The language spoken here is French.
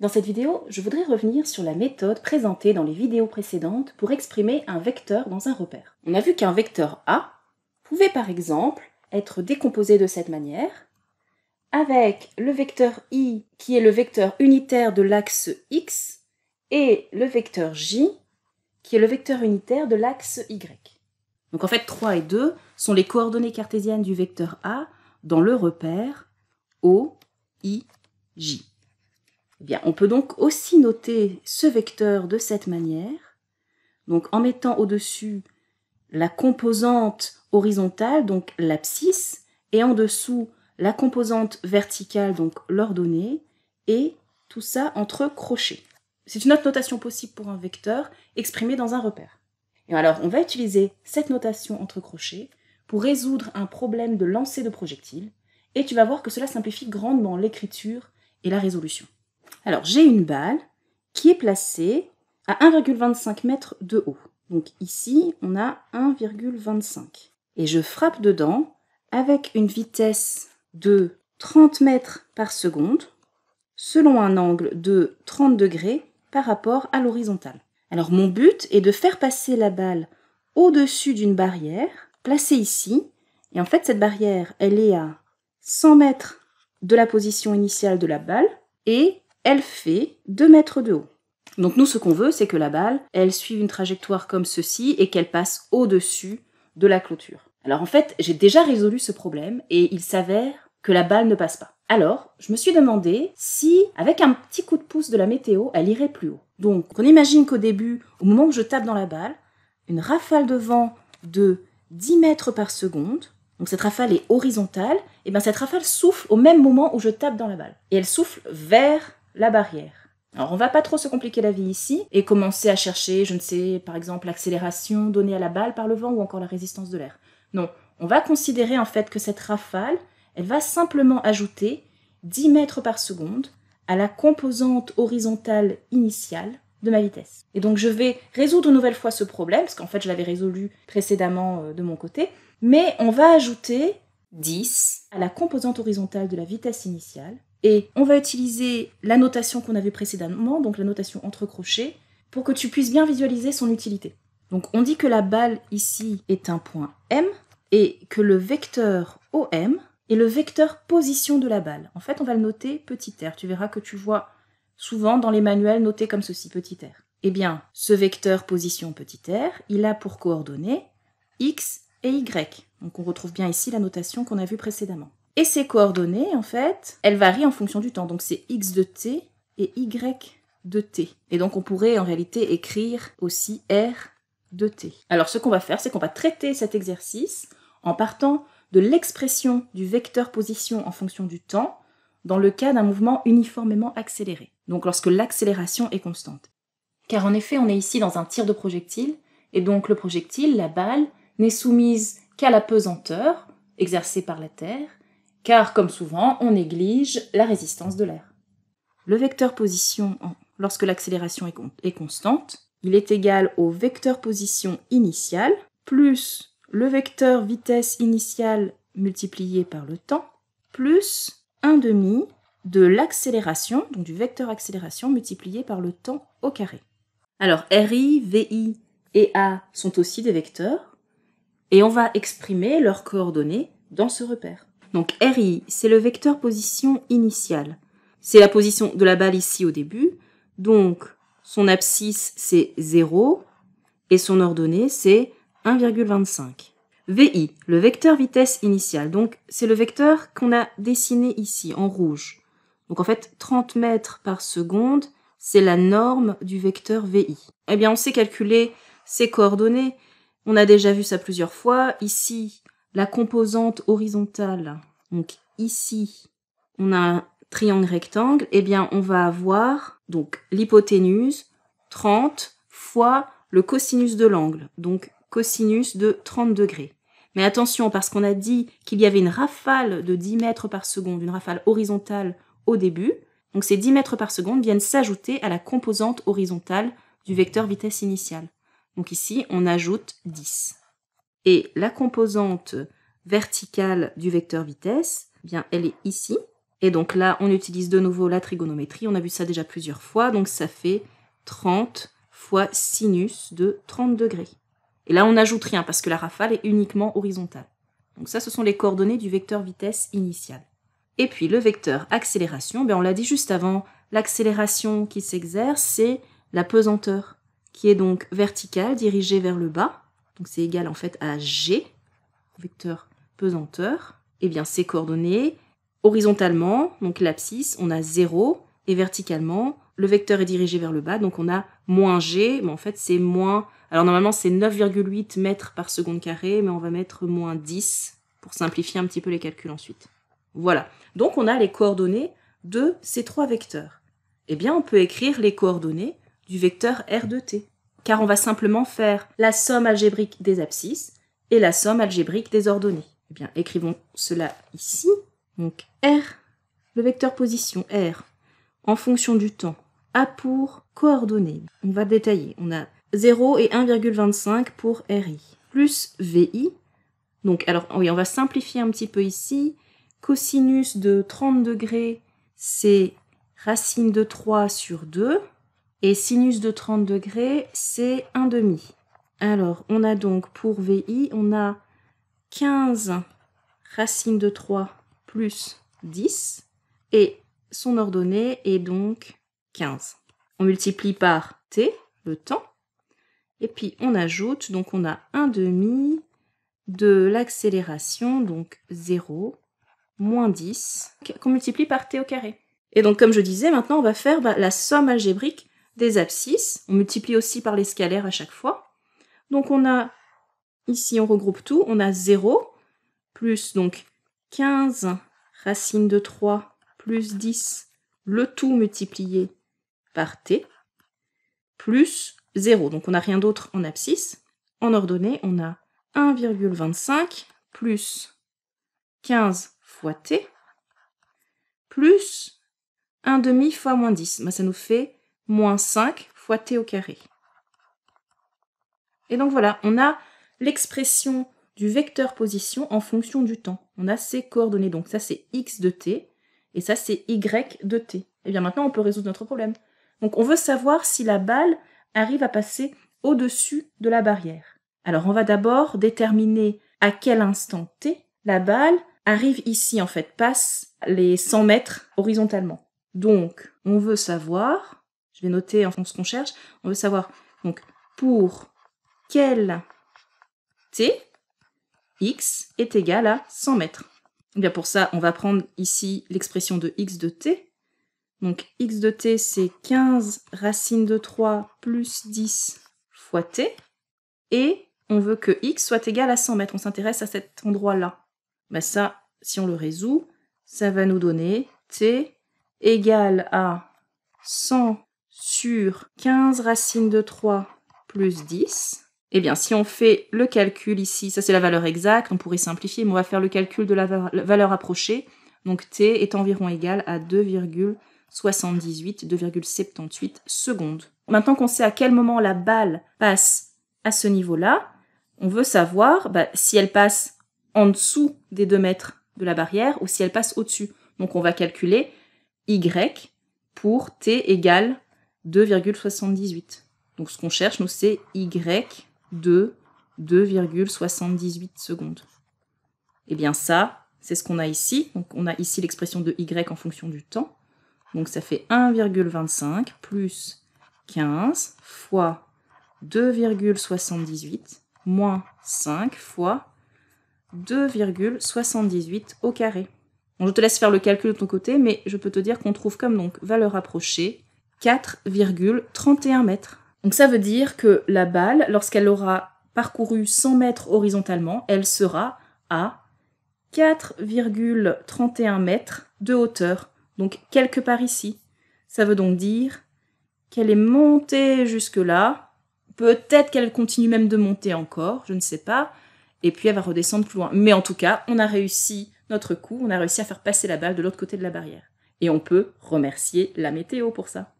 Dans cette vidéo, je voudrais revenir sur la méthode présentée dans les vidéos précédentes pour exprimer un vecteur dans un repère. On a vu qu'un vecteur A pouvait par exemple être décomposé de cette manière, avec le vecteur I qui est le vecteur unitaire de l'axe X et le vecteur J qui est le vecteur unitaire de l'axe Y. Donc en fait 3 et 2 sont les coordonnées cartésiennes du vecteur A dans le repère O, I, J. Eh on peut donc aussi noter ce vecteur de cette manière, donc en mettant au-dessus la composante horizontale, donc l'abscisse, et en dessous la composante verticale, donc l'ordonnée, et tout ça entre crochets. C'est une autre notation possible pour un vecteur exprimé dans un repère. Et alors, on va utiliser cette notation entre crochets pour résoudre un problème de lancer de projectile, et tu vas voir que cela simplifie grandement l'écriture et la résolution. Alors j'ai une balle qui est placée à 1,25 m de haut. Donc ici, on a 1,25. Et je frappe dedans avec une vitesse de 30 mètres par seconde, selon un angle de 30 degrés par rapport à l'horizontale. Alors mon but est de faire passer la balle au-dessus d'une barrière, placée ici, et en fait cette barrière, elle est à 100 mètres de la position initiale de la balle, et elle fait 2 mètres de haut. Donc nous, ce qu'on veut, c'est que la balle, elle suive une trajectoire comme ceci et qu'elle passe au-dessus de la clôture. Alors en fait, j'ai déjà résolu ce problème et il s'avère que la balle ne passe pas. Alors, je me suis demandé si, avec un petit coup de pouce de la météo, elle irait plus haut. Donc, on imagine qu'au début, au moment où je tape dans la balle, une rafale de vent de 10 mètres par seconde, donc cette rafale est horizontale, et bien cette rafale souffle au même moment où je tape dans la balle. Et elle souffle vers la barrière. Alors on va pas trop se compliquer la vie ici et commencer à chercher, je ne sais, par exemple l'accélération donnée à la balle par le vent ou encore la résistance de l'air. Non, on va considérer en fait que cette rafale, elle va simplement ajouter 10 mètres par seconde à la composante horizontale initiale de ma vitesse. Et donc je vais résoudre une nouvelle fois ce problème, parce qu'en fait je l'avais résolu précédemment euh, de mon côté, mais on va ajouter 10 à la composante horizontale de la vitesse initiale et on va utiliser la notation qu'on avait précédemment, donc la notation entre crochets, pour que tu puisses bien visualiser son utilité. Donc on dit que la balle ici est un point M et que le vecteur OM est le vecteur position de la balle. En fait, on va le noter petit r. Tu verras que tu vois souvent dans les manuels noté comme ceci, petit r. Eh bien, ce vecteur position petit r, il a pour coordonnées x et y. Donc on retrouve bien ici la notation qu'on a vue précédemment. Et ces coordonnées, en fait, elles varient en fonction du temps. Donc c'est x de t et y de t. Et donc on pourrait en réalité écrire aussi r de t. Alors ce qu'on va faire, c'est qu'on va traiter cet exercice en partant de l'expression du vecteur position en fonction du temps dans le cas d'un mouvement uniformément accéléré, donc lorsque l'accélération est constante. Car en effet, on est ici dans un tir de projectile, et donc le projectile, la balle, n'est soumise qu'à la pesanteur, exercée par la Terre, car comme souvent, on néglige la résistance de l'air. Le vecteur position, lorsque l'accélération est, constante, il est égal au vecteur position initial plus le vecteur vitesse initiale multiplié par le temps plus 1 demi de l'accélération, donc du vecteur accélération multiplié par le temps au carré. Alors RI, VI et A sont aussi des vecteurs et on va exprimer leurs coordonnées dans ce repère. Donc RI, c'est le vecteur position initiale. C'est la position de la balle ici au début. Donc son abscisse, c'est 0 et son ordonnée, c'est 1,25. VI, le vecteur vitesse initiale. Donc c'est le vecteur qu'on a dessiné ici en rouge. Donc en fait, 30 mètres par seconde, c'est la norme du vecteur VI. Eh bien, on sait calculer ces coordonnées. On a déjà vu ça plusieurs fois. Ici, la composante horizontale, donc ici, on a un triangle rectangle, eh bien, on va avoir donc l'hypoténuse 30 fois le cosinus de l'angle, donc cosinus de 30 degrés. Mais attention, parce qu'on a dit qu'il y avait une rafale de 10 mètres par seconde, une rafale horizontale au début, donc ces 10 mètres par seconde viennent s'ajouter à la composante horizontale du vecteur vitesse initiale. Donc ici, on ajoute 10. Et la composante verticale du vecteur vitesse, eh bien, elle est ici. Et donc là, on utilise de nouveau la trigonométrie. On a vu ça déjà plusieurs fois. Donc ça fait 30 fois sinus de 30 degrés. Et là, on n'ajoute rien parce que la rafale est uniquement horizontale. Donc ça, ce sont les coordonnées du vecteur vitesse initial. Et puis le vecteur accélération, eh on l'a dit juste avant, l'accélération qui s'exerce, c'est la pesanteur, qui est donc verticale, dirigée vers le bas, donc c'est égal en fait à G, vecteur pesanteur, et eh bien ces coordonnées, horizontalement, donc l'abscisse, on a 0, et verticalement, le vecteur est dirigé vers le bas, donc on a moins G, mais en fait c'est moins... Alors normalement c'est 9,8 mètres par seconde carré, mais on va mettre moins 10 pour simplifier un petit peu les calculs ensuite. Voilà, donc on a les coordonnées de ces trois vecteurs. Eh bien on peut écrire les coordonnées du vecteur R de t car on va simplement faire la somme algébrique des abscisses et la somme algébrique des ordonnées. Eh bien, écrivons cela ici. Donc R, le vecteur position R, en fonction du temps, a pour coordonnées. On va détailler. On a 0 et 1,25 pour RI, plus VI. Donc, alors, oui, on va simplifier un petit peu ici. Cosinus de 30 degrés, c'est racine de 3 sur 2. Et sinus de 30 degrés, c'est 1 demi. Alors, on a donc pour VI, on a 15 racine de 3 plus 10 et son ordonnée est donc 15. On multiplie par t, le temps, et puis on ajoute, donc on a 1 demi de l'accélération, donc 0, moins 10, qu'on multiplie par t au carré. Et donc comme je disais, maintenant on va faire bah, la somme algébrique des abscisses. On multiplie aussi par les scalaires à chaque fois. Donc on a, ici on regroupe tout, on a 0 plus donc 15 racine de 3 plus 10, le tout multiplié par t, plus 0. Donc on n'a rien d'autre en abscisse. En ordonnée, on a 1,25 plus 15 fois t, plus 1 demi fois moins 10. Bah, ça nous fait moins 5 fois t au carré. Et donc voilà, on a l'expression du vecteur position en fonction du temps. On a ses coordonnées. Donc ça c'est x de t et ça c'est y de t. Et eh bien maintenant on peut résoudre notre problème. Donc on veut savoir si la balle arrive à passer au-dessus de la barrière. Alors on va d'abord déterminer à quel instant t la balle arrive ici en fait, passe les 100 mètres horizontalement. Donc on veut savoir je vais noter en fonction ce qu'on cherche. On veut savoir, donc, pour quel t x est égal à 100 mètres. Eh bien pour ça, on va prendre ici l'expression de x de t. Donc x de t, c'est 15 racine de 3 plus 10 fois t. Et on veut que x soit égal à 100 mètres. On s'intéresse à cet endroit-là. Ben, ça, si on le résout, ça va nous donner t égal à 100 sur 15 racines de 3 plus 10. Eh bien, si on fait le calcul ici, ça c'est la valeur exacte, on pourrait simplifier, mais on va faire le calcul de la valeur approchée. Donc t est environ égal à 2,78, 2,78 secondes. Maintenant qu'on sait à quel moment la balle passe à ce niveau-là, on veut savoir bah, si elle passe en dessous des 2 mètres de la barrière ou si elle passe au-dessus. Donc on va calculer y pour t égale 2,78. Donc ce qu'on cherche, nous, c'est Y de 2,78 secondes. Et eh bien ça, c'est ce qu'on a ici. Donc on a ici l'expression de Y en fonction du temps. Donc ça fait 1,25 plus 15 fois 2,78 moins 5 fois 2,78 au carré. je te laisse faire le calcul de ton côté, mais je peux te dire qu'on trouve comme donc valeur approchée 4,31 mètres. Donc ça veut dire que la balle, lorsqu'elle aura parcouru 100 mètres horizontalement, elle sera à 4,31 mètres de hauteur, donc quelque part ici. Ça veut donc dire qu'elle est montée jusque-là, peut-être qu'elle continue même de monter encore, je ne sais pas, et puis elle va redescendre plus loin. Mais en tout cas, on a réussi notre coup, on a réussi à faire passer la balle de l'autre côté de la barrière. Et on peut remercier la météo pour ça.